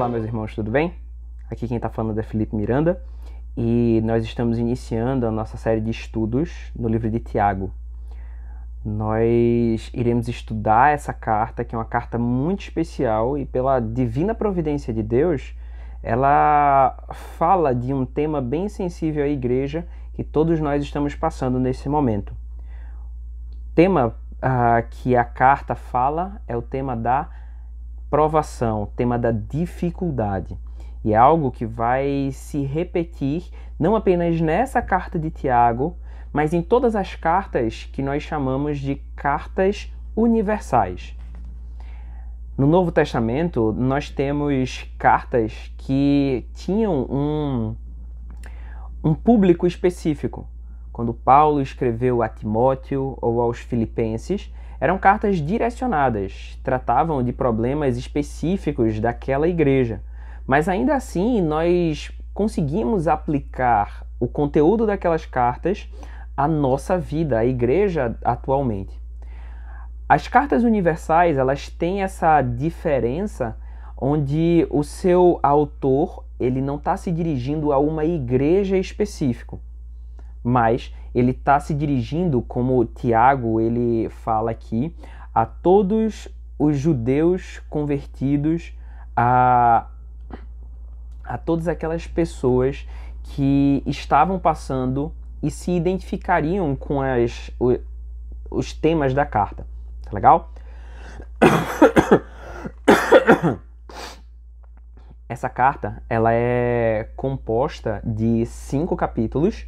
Olá, meus irmãos, tudo bem? Aqui quem está falando é Felipe Miranda e nós estamos iniciando a nossa série de estudos no livro de Tiago. Nós iremos estudar essa carta, que é uma carta muito especial e, pela divina providência de Deus, ela fala de um tema bem sensível à igreja que todos nós estamos passando nesse momento. O tema uh, que a carta fala é o tema da provação, o tema da dificuldade. E é algo que vai se repetir não apenas nessa carta de Tiago, mas em todas as cartas que nós chamamos de cartas universais. No Novo Testamento, nós temos cartas que tinham um, um público específico. Quando Paulo escreveu a Timóteo ou aos Filipenses, eram cartas direcionadas, tratavam de problemas específicos daquela igreja. Mas ainda assim, nós conseguimos aplicar o conteúdo daquelas cartas à nossa vida, à igreja atualmente. As cartas universais, elas têm essa diferença onde o seu autor, ele não está se dirigindo a uma igreja específica mas ele está se dirigindo, como Tiago ele fala aqui, a todos os judeus convertidos, a, a todas aquelas pessoas que estavam passando e se identificariam com as, o, os temas da carta. Tá legal? Essa carta ela é composta de cinco capítulos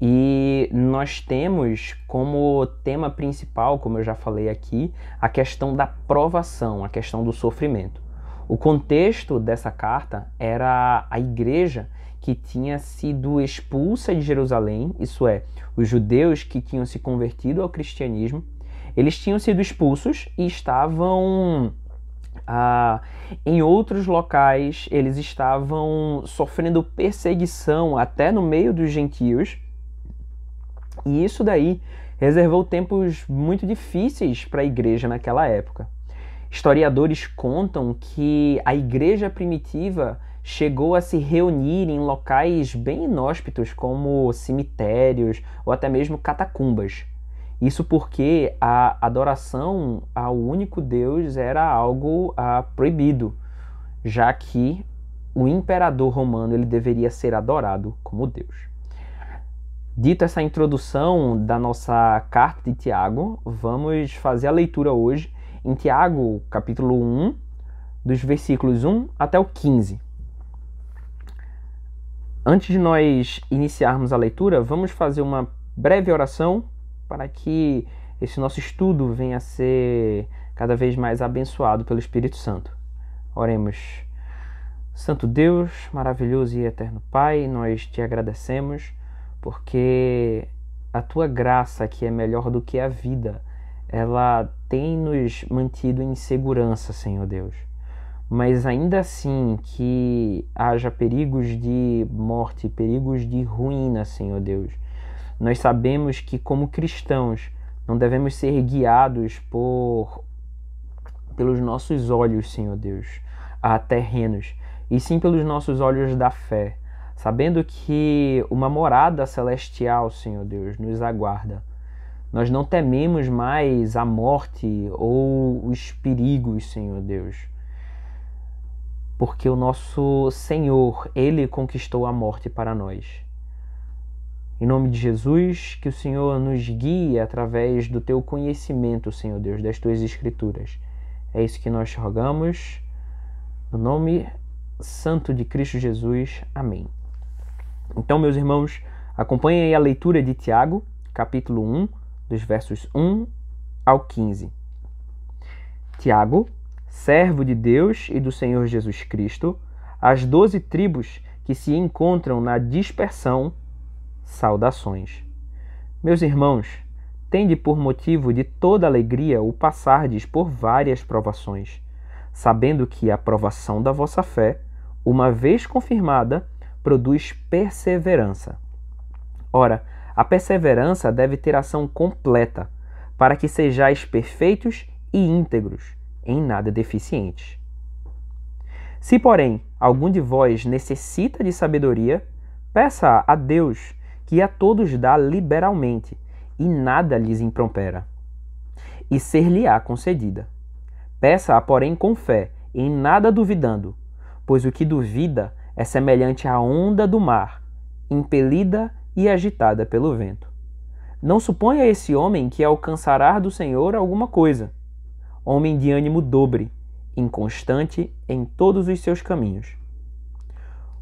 e nós temos como tema principal, como eu já falei aqui, a questão da provação, a questão do sofrimento. O contexto dessa carta era a igreja que tinha sido expulsa de Jerusalém, isso é, os judeus que tinham se convertido ao cristianismo, eles tinham sido expulsos e estavam ah, em outros locais, eles estavam sofrendo perseguição até no meio dos gentios. E isso daí reservou tempos muito difíceis para a igreja naquela época. Historiadores contam que a igreja primitiva chegou a se reunir em locais bem inóspitos, como cemitérios ou até mesmo catacumbas. Isso porque a adoração ao único Deus era algo ah, proibido, já que o imperador romano ele deveria ser adorado como Deus. Dito essa introdução da nossa carta de Tiago, vamos fazer a leitura hoje em Tiago, capítulo 1, dos versículos 1 até o 15. Antes de nós iniciarmos a leitura, vamos fazer uma breve oração para que esse nosso estudo venha a ser cada vez mais abençoado pelo Espírito Santo. Oremos. Santo Deus, maravilhoso e eterno Pai, nós te agradecemos porque a tua graça, que é melhor do que a vida, ela tem nos mantido em segurança, Senhor Deus. Mas ainda assim que haja perigos de morte, perigos de ruína, Senhor Deus, nós sabemos que, como cristãos, não devemos ser guiados por pelos nossos olhos, Senhor Deus, a terrenos, e sim pelos nossos olhos da fé sabendo que uma morada celestial, Senhor Deus, nos aguarda. Nós não tememos mais a morte ou os perigos, Senhor Deus. Porque o nosso Senhor, Ele conquistou a morte para nós. Em nome de Jesus, que o Senhor nos guie através do teu conhecimento, Senhor Deus, das tuas escrituras. É isso que nós rogamos. No nome santo de Cristo Jesus. Amém. Então, meus irmãos, acompanhem aí a leitura de Tiago, capítulo 1, dos versos 1 ao 15. Tiago, servo de Deus e do Senhor Jesus Cristo, às doze tribos que se encontram na dispersão, saudações. Meus irmãos, tende por motivo de toda alegria o passardes por várias provações, sabendo que a provação da vossa fé, uma vez confirmada, produz perseverança. Ora, a perseverança deve ter ação completa, para que sejais perfeitos e íntegros, em nada deficientes. Se, porém, algum de vós necessita de sabedoria, peça a Deus, que a todos dá liberalmente, e nada lhes imprompera, e ser-lhe-á concedida. Peça-a, porém, com fé, em nada duvidando, pois o que duvida é semelhante à onda do mar, impelida e agitada pelo vento. Não suponha esse homem que alcançará do Senhor alguma coisa. Homem de ânimo dobre, inconstante em todos os seus caminhos.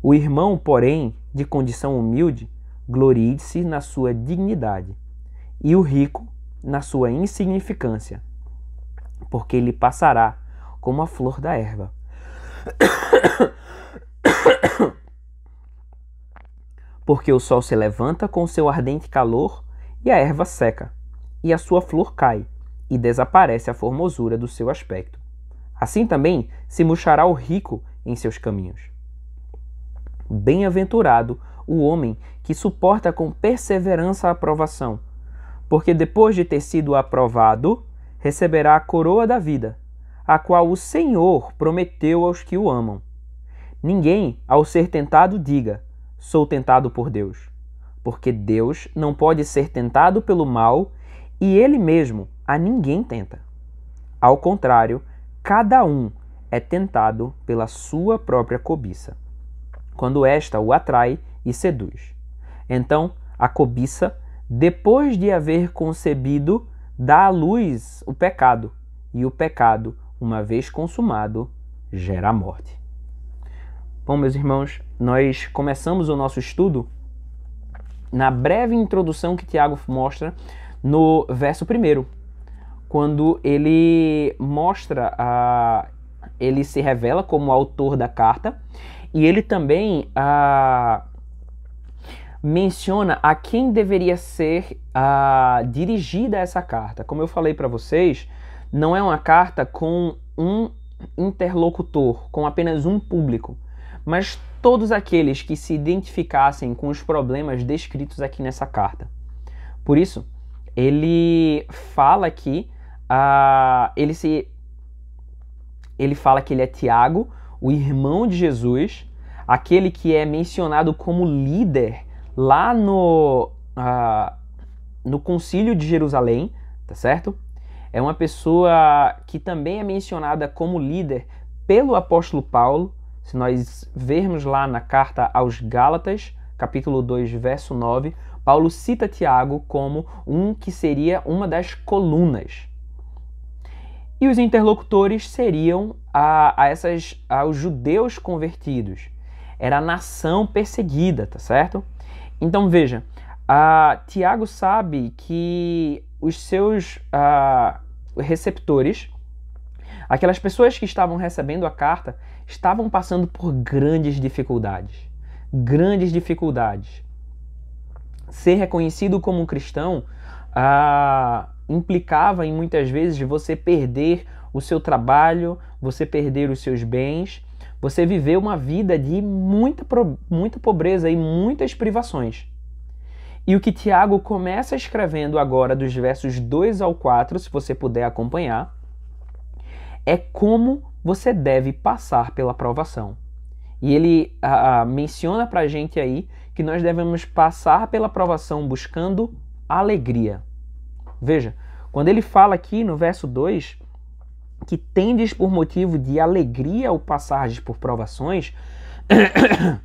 O irmão, porém, de condição humilde, glorie-se na sua dignidade, e o rico na sua insignificância, porque ele passará como a flor da erva. Porque o sol se levanta com seu ardente calor e a erva seca, e a sua flor cai, e desaparece a formosura do seu aspecto. Assim também se murchará o rico em seus caminhos. Bem-aventurado o homem que suporta com perseverança a aprovação, porque depois de ter sido aprovado, receberá a coroa da vida, a qual o Senhor prometeu aos que o amam. Ninguém, ao ser tentado, diga: Sou tentado por Deus. Porque Deus não pode ser tentado pelo mal e Ele mesmo a ninguém tenta. Ao contrário, cada um é tentado pela sua própria cobiça, quando esta o atrai e seduz. Então, a cobiça, depois de haver concebido, dá à luz o pecado, e o pecado, uma vez consumado, gera a morte. Bom, meus irmãos, nós começamos o nosso estudo na breve introdução que Tiago mostra no verso 1, quando ele mostra a ele se revela como autor da carta e ele também a menciona a quem deveria ser a, dirigida essa carta. Como eu falei para vocês, não é uma carta com um interlocutor, com apenas um público mas todos aqueles que se identificassem com os problemas descritos aqui nessa carta. Por isso, ele fala que uh, ele se ele fala que ele é Tiago, o irmão de Jesus, aquele que é mencionado como líder lá no uh, no Concílio de Jerusalém, tá certo? É uma pessoa que também é mencionada como líder pelo apóstolo Paulo se nós vermos lá na carta aos Gálatas, capítulo 2, verso 9, Paulo cita Tiago como um que seria uma das colunas. E os interlocutores seriam a, a essas, aos judeus convertidos. Era a nação perseguida, tá certo? Então veja, Tiago sabe que os seus a, receptores, aquelas pessoas que estavam recebendo a carta, estavam passando por grandes dificuldades. Grandes dificuldades. Ser reconhecido como um cristão ah, implicava em muitas vezes você perder o seu trabalho, você perder os seus bens, você viver uma vida de muita, muita pobreza e muitas privações. E o que Tiago começa escrevendo agora, dos versos 2 ao 4, se você puder acompanhar, é como você deve passar pela provação. E ele a, a, menciona para a gente aí que nós devemos passar pela provação buscando alegria. Veja, quando ele fala aqui no verso 2 que tendes por motivo de alegria o passar por provações,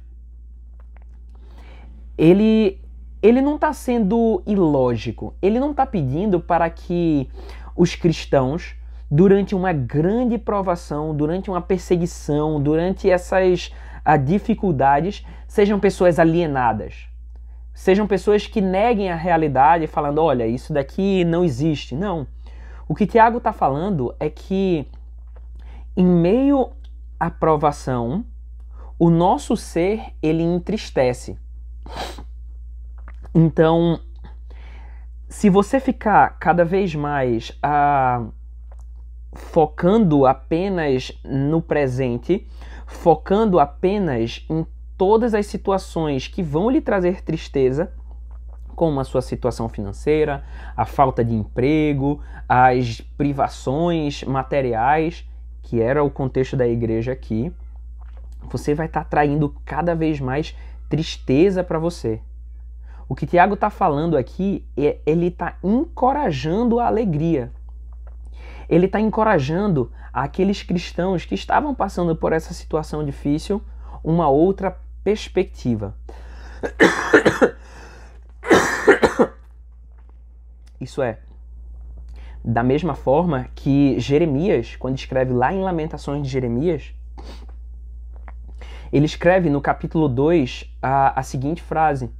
ele ele não está sendo ilógico. Ele não está pedindo para que os cristãos durante uma grande provação, durante uma perseguição, durante essas a, ah, dificuldades, sejam pessoas alienadas. Sejam pessoas que neguem a realidade, falando: olha, isso daqui não existe. Não. O que Tiago está falando é que, em meio à provação, o nosso ser ele entristece. Então, se você ficar cada vez mais ah, focando apenas no presente, focando apenas em todas as situações que vão lhe trazer tristeza, como a sua situação financeira, a falta de emprego, as privações materiais, que era o contexto da igreja aqui, você vai estar tá traindo cada vez mais tristeza para você. O que Tiago está falando aqui é ele está encorajando a alegria ele está encorajando aqueles cristãos que estavam passando por essa situação difícil uma outra perspectiva. Isso é, da mesma forma que Jeremias, quando escreve lá em Lamentações de Jeremias, ele escreve no capítulo 2 a, a seguinte frase: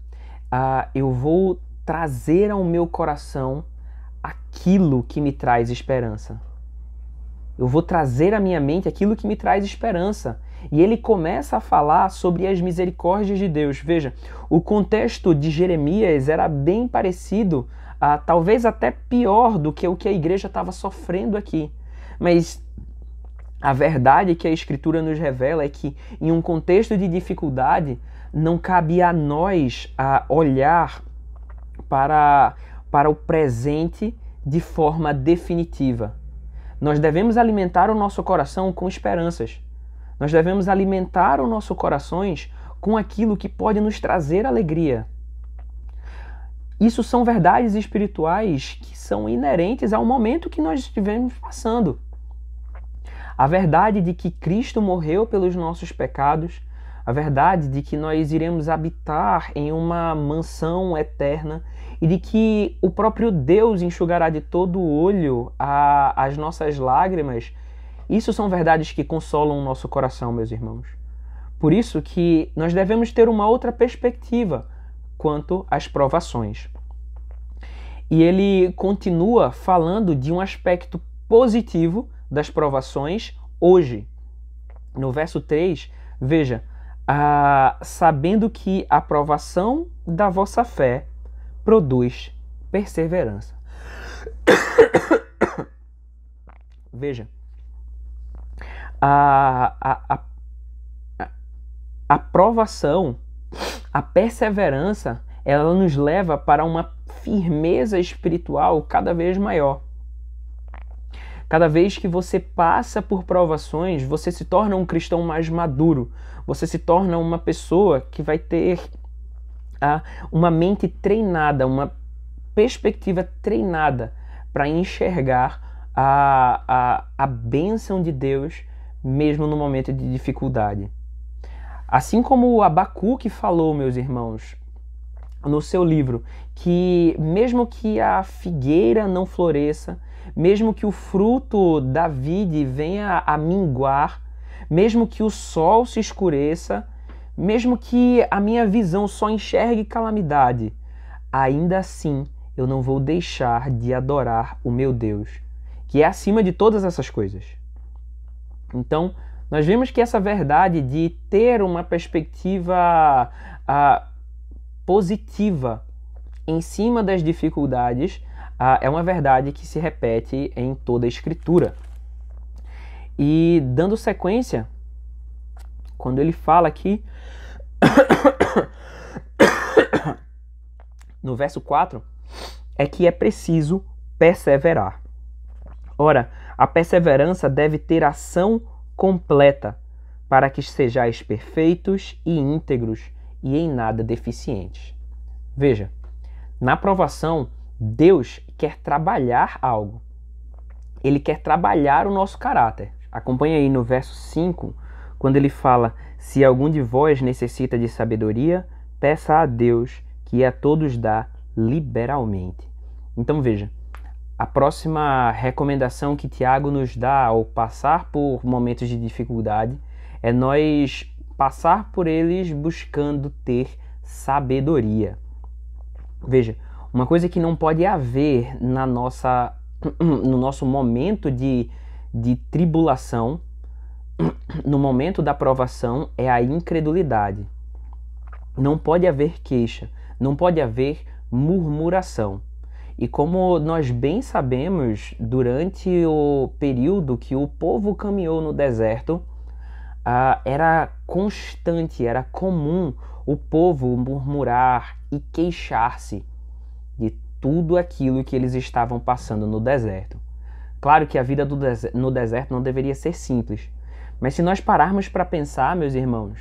a, ah, Eu vou trazer ao meu coração aquilo que me traz esperança. Eu vou trazer à minha mente aquilo que me traz esperança. E ele começa a falar sobre as misericórdias de Deus. Veja, o contexto de Jeremias era bem parecido, ah, talvez até pior do que o que a igreja estava sofrendo aqui. Mas a verdade que a Escritura nos revela é que, em um contexto de dificuldade, não cabe a nós a ah, olhar para para o presente de forma definitiva. Nós devemos alimentar o nosso coração com esperanças. Nós devemos alimentar o nosso corações com aquilo que pode nos trazer alegria. Isso são verdades espirituais que são inerentes ao momento que nós estivemos passando. A verdade de que Cristo morreu pelos nossos pecados, a verdade de que nós iremos habitar em uma mansão eterna e de que o próprio Deus enxugará de todo o olho a, as nossas lágrimas, isso são verdades que consolam o nosso coração, meus irmãos. Por isso que nós devemos ter uma outra perspectiva quanto às provações. E ele continua falando de um aspecto positivo das provações hoje. No verso 3, veja, ah, sabendo que a provação da vossa fé produz perseverança. Veja, a, a, a, a provação, a perseverança, ela nos leva para uma firmeza espiritual cada vez maior. Cada vez que você passa por provações, você se torna um cristão mais maduro, você se torna uma pessoa que vai ter a uma mente treinada, uma perspectiva treinada para enxergar a, a, a bênção de Deus mesmo no momento de dificuldade. Assim como Abacuque falou, meus irmãos, no seu livro, que mesmo que a figueira não floresça, mesmo que o fruto da vide venha a minguar, mesmo que o sol se escureça, mesmo que a minha visão só enxergue calamidade, ainda assim eu não vou deixar de adorar o meu Deus, que é acima de todas essas coisas. Então, nós vemos que essa verdade de ter uma perspectiva ah, positiva em cima das dificuldades ah, é uma verdade que se repete em toda a Escritura. E dando sequência quando ele fala aqui no verso 4 é que é preciso perseverar. Ora, a perseverança deve ter ação completa para que sejais perfeitos e íntegros e em nada deficientes. Veja, na provação, Deus quer trabalhar algo. Ele quer trabalhar o nosso caráter. Acompanhe aí no verso 5 quando ele fala: Se algum de vós necessita de sabedoria, peça a Deus, que a todos dá liberalmente. Então veja, a próxima recomendação que Tiago nos dá ao passar por momentos de dificuldade é nós passar por eles buscando ter sabedoria. Veja, uma coisa que não pode haver na nossa no nosso momento de, de tribulação no momento da provação é a incredulidade. Não pode haver queixa, não pode haver murmuração. E como nós bem sabemos, durante o período que o povo caminhou no deserto, era constante, era comum o povo murmurar e queixar-se de tudo aquilo que eles estavam passando no deserto. Claro que a vida no deserto não deveria ser simples, mas se nós pararmos para pensar, meus irmãos,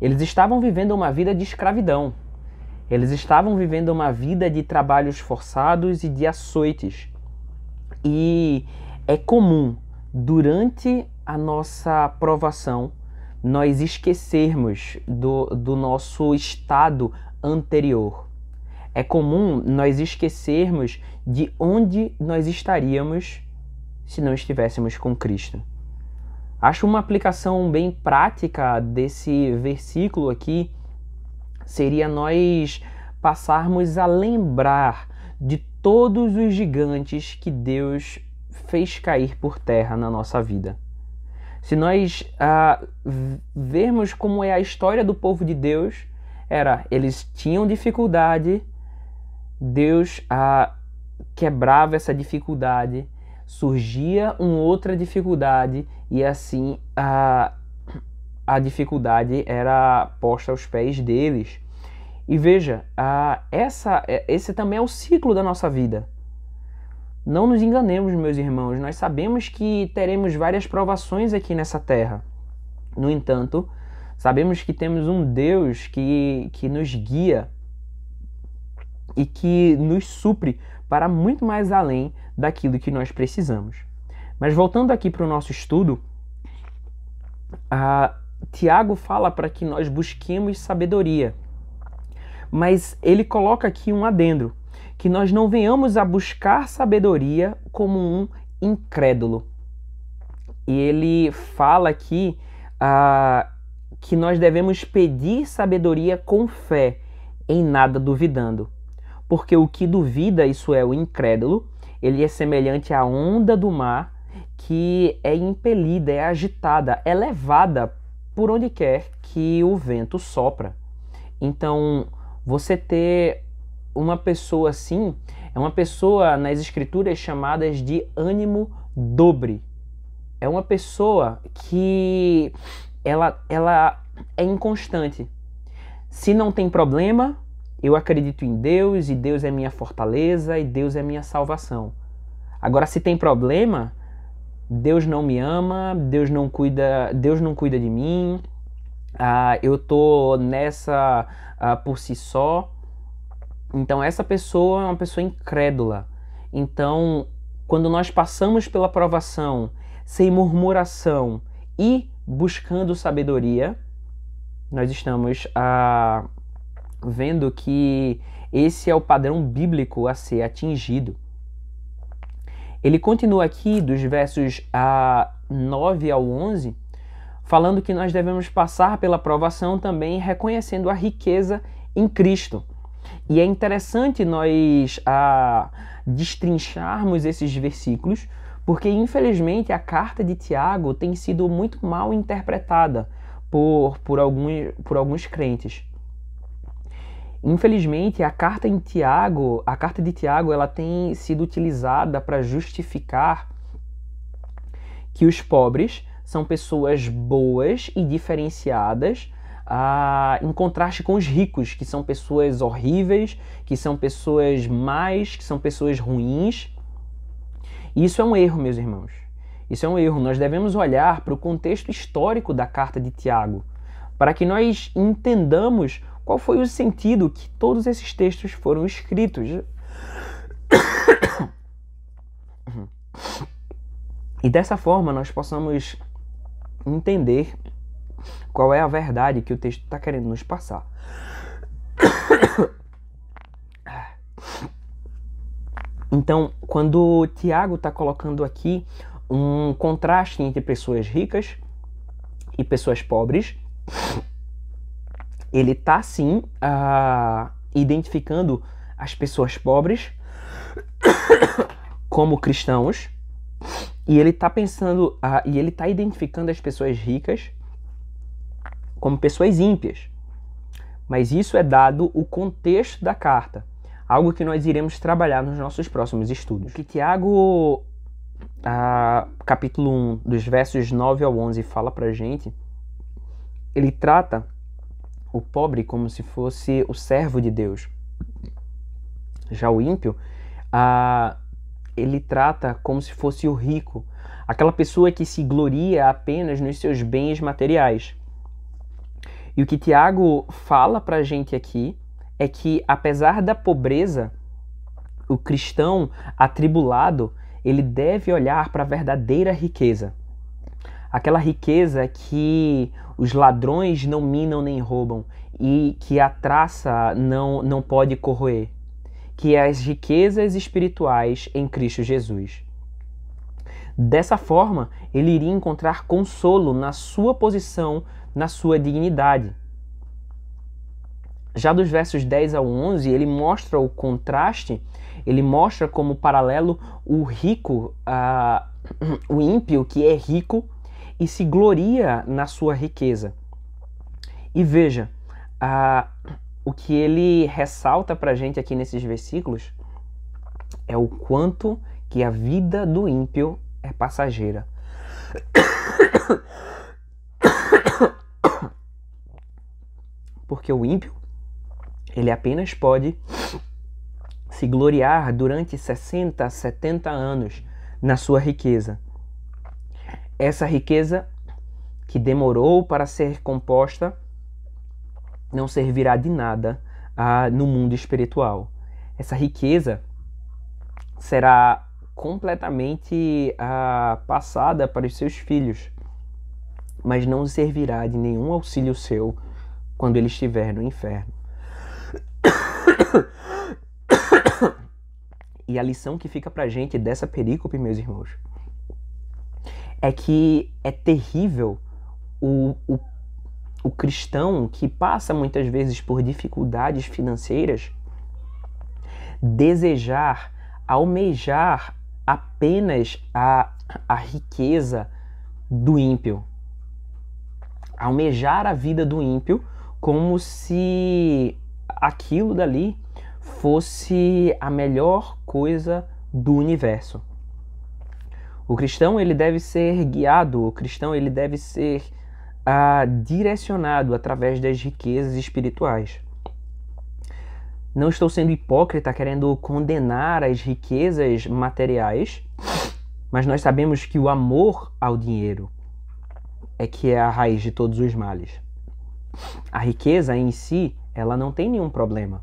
eles estavam vivendo uma vida de escravidão. Eles estavam vivendo uma vida de trabalhos forçados e de açoites. E é comum, durante a nossa provação, nós esquecermos do, do nosso estado anterior. É comum nós esquecermos de onde nós estaríamos se não estivéssemos com Cristo. Acho uma aplicação bem prática desse versículo aqui seria nós passarmos a lembrar de todos os gigantes que Deus fez cair por terra na nossa vida. Se nós ah, vermos como é a história do povo de Deus, era eles tinham dificuldade, Deus ah, quebrava essa dificuldade surgia uma outra dificuldade e assim a, a dificuldade era posta aos pés deles. E veja, a, essa, é, esse também é o ciclo da nossa vida. Não nos enganemos, meus irmãos, nós sabemos que teremos várias provações aqui nessa terra. No entanto, sabemos que temos um Deus que, que nos guia e que nos supre para muito mais além daquilo que nós precisamos. Mas voltando aqui para o nosso estudo, Tiago fala para que nós busquemos sabedoria. Mas ele coloca aqui um adendo, que nós não venhamos a buscar sabedoria como um incrédulo. E ele fala aqui que nós devemos pedir sabedoria com fé, em nada duvidando porque o que duvida, isso é o incrédulo, ele é semelhante à onda do mar que é impelida, é agitada, é levada por onde quer que o vento sopra. Então, você ter uma pessoa assim, é uma pessoa nas escrituras chamadas de ânimo dobre. É uma pessoa que ela, ela é inconstante. Se não tem problema, eu acredito em Deus e Deus é minha fortaleza e Deus é minha salvação. Agora, se tem problema, Deus não me ama, Deus não cuida, Deus não cuida de mim, ah, eu tô nessa ah, por si só. Então essa pessoa é uma pessoa incrédula. Então, quando nós passamos pela provação sem murmuração e buscando sabedoria, nós estamos ah, vendo que esse é o padrão bíblico a ser atingido. Ele continua aqui dos versos a 9 ao 11, falando que nós devemos passar pela provação também reconhecendo a riqueza em Cristo. E é interessante nós a, destrincharmos esses versículos, porque infelizmente a carta de Tiago tem sido muito mal interpretada por, por, alguns, por alguns crentes. Infelizmente, a carta em Tiago, a carta de Tiago, ela tem sido utilizada para justificar que os pobres são pessoas boas e diferenciadas, ah, em contraste com os ricos, que são pessoas horríveis, que são pessoas más, que são pessoas ruins. Isso é um erro, meus irmãos. Isso é um erro. Nós devemos olhar para o contexto histórico da carta de Tiago, para que nós entendamos qual foi o sentido que todos esses textos foram escritos? E dessa forma nós possamos entender qual é a verdade que o texto está querendo nos passar. Então, quando Tiago está colocando aqui um contraste entre pessoas ricas e pessoas pobres, ele tá sim uh, identificando as pessoas pobres como cristãos e ele tá pensando uh, e ele tá identificando as pessoas ricas como pessoas ímpias. Mas isso é dado o contexto da carta, algo que nós iremos trabalhar nos nossos próximos estudos. O que Tiago, ah, capítulo 1, dos versos 9 ao 11, fala pra gente, ele trata o pobre como se fosse o servo de Deus. Já o ímpio, ah, ele trata como se fosse o rico, aquela pessoa que se gloria apenas nos seus bens materiais. E o que Tiago fala para a gente aqui é que, apesar da pobreza, o cristão atribulado ele deve olhar para a verdadeira riqueza, aquela riqueza que os ladrões não minam nem roubam, e que a traça não, não pode corroer, que é as riquezas espirituais em Cristo Jesus. Dessa forma, ele iria encontrar consolo na sua posição, na sua dignidade. Já dos versos 10 ao 11, ele mostra o contraste, ele mostra como paralelo o rico, uh, o ímpio que é rico e se gloria na sua riqueza. E veja, o que ele ressalta para a gente aqui nesses versículos é o quanto que a vida do ímpio é passageira. Porque o ímpio, ele apenas pode se gloriar durante 60, 70 anos na sua riqueza. Essa riqueza que demorou para ser composta não servirá de nada ah, no mundo espiritual. Essa riqueza será completamente ah, passada para os seus filhos, mas não servirá de nenhum auxílio seu quando ele estiver no inferno. E a lição que fica para gente dessa perícope, meus irmãos, é que é terrível o, o, o cristão que passa muitas vezes por dificuldades financeiras desejar, almejar apenas a, a riqueza do ímpio. Almejar a vida do ímpio como se aquilo dali fosse a melhor coisa do universo. O cristão ele deve ser guiado, o cristão ele deve ser ah, direcionado através das riquezas espirituais. Não estou sendo hipócrita querendo condenar as riquezas materiais, mas nós sabemos que o amor ao dinheiro é que é a raiz de todos os males. A riqueza em si, ela não tem nenhum problema.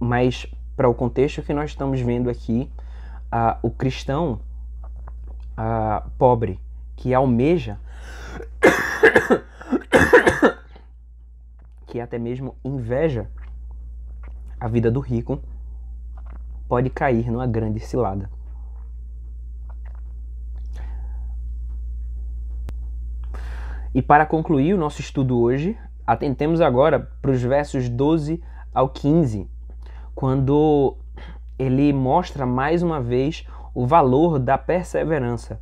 Mas para o contexto que nós estamos vendo aqui, ah, o cristão ah, pobre que almeja, que até mesmo inveja a vida do rico, pode cair numa grande cilada. E para concluir o nosso estudo hoje, atentemos agora para os versos 12 ao 15, quando ele mostra mais uma vez o valor da perseverança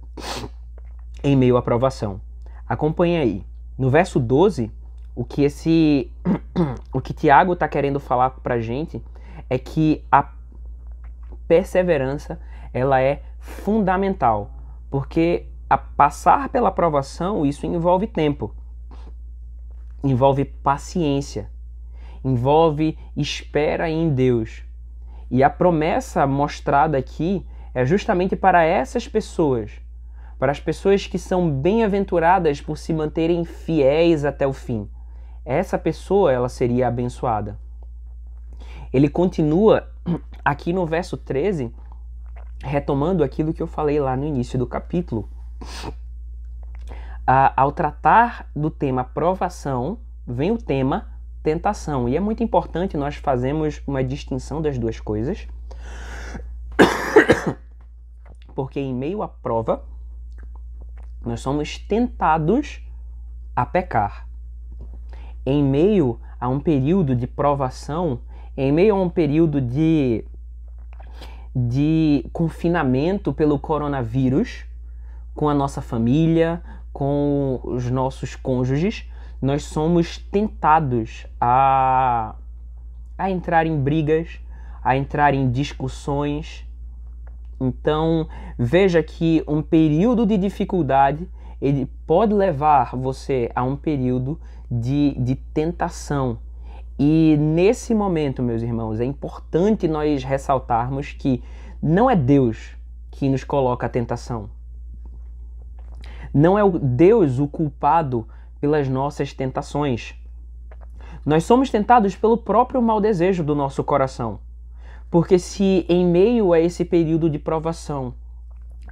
em meio à provação. Acompanhe aí. No verso 12, o que esse o que Tiago está querendo falar para gente é que a perseverança ela é fundamental, porque a passar pela provação isso envolve tempo, envolve paciência, envolve espera em Deus. E a promessa mostrada aqui é justamente para essas pessoas, para as pessoas que são bem-aventuradas por se manterem fiéis até o fim. Essa pessoa, ela seria abençoada. Ele continua aqui no verso 13, retomando aquilo que eu falei lá no início do capítulo. Ah, ao tratar do tema provação, vem o tema tentação. E é muito importante nós fazermos uma distinção das duas coisas, porque em meio à prova, nós somos tentados a pecar. Em meio a um período de provação, em meio a um período de, de confinamento pelo coronavírus, com a nossa família, com os nossos cônjuges, nós somos tentados a, a entrar em brigas, a entrar em discussões. Então, veja que um período de dificuldade ele pode levar você a um período de, de tentação. E nesse momento, meus irmãos, é importante nós ressaltarmos que não é Deus que nos coloca a tentação. Não é o Deus o culpado pelas nossas tentações. Nós somos tentados pelo próprio mau desejo do nosso coração. Porque se em meio a esse período de provação,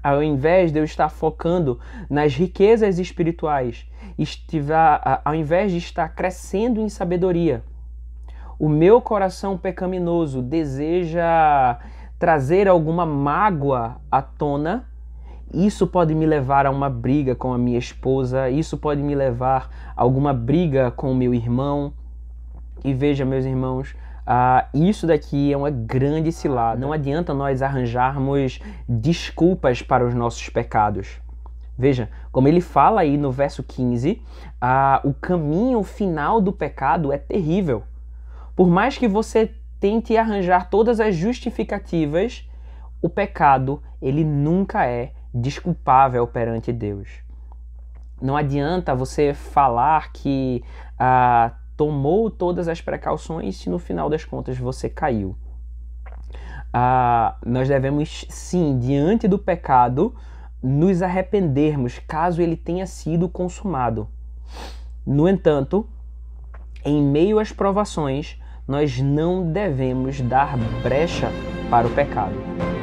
ao invés de eu estar focando nas riquezas espirituais, estiver, ao invés de estar crescendo em sabedoria, o meu coração pecaminoso deseja trazer alguma mágoa à tona isso pode me levar a uma briga com a minha esposa, isso pode me levar a alguma briga com o meu irmão. E veja, meus irmãos, ah, isso daqui é uma grande cilada. Não adianta nós arranjarmos desculpas para os nossos pecados. Veja, como ele fala aí no verso 15, ah, o caminho final do pecado é terrível. Por mais que você tente arranjar todas as justificativas, o pecado ele nunca é desculpável perante Deus. Não adianta você falar que ah, tomou todas as precauções se no final das contas você caiu. Ah, nós devemos, sim, diante do pecado, nos arrependermos caso ele tenha sido consumado. No entanto, em meio às provações, nós não devemos dar brecha para o pecado.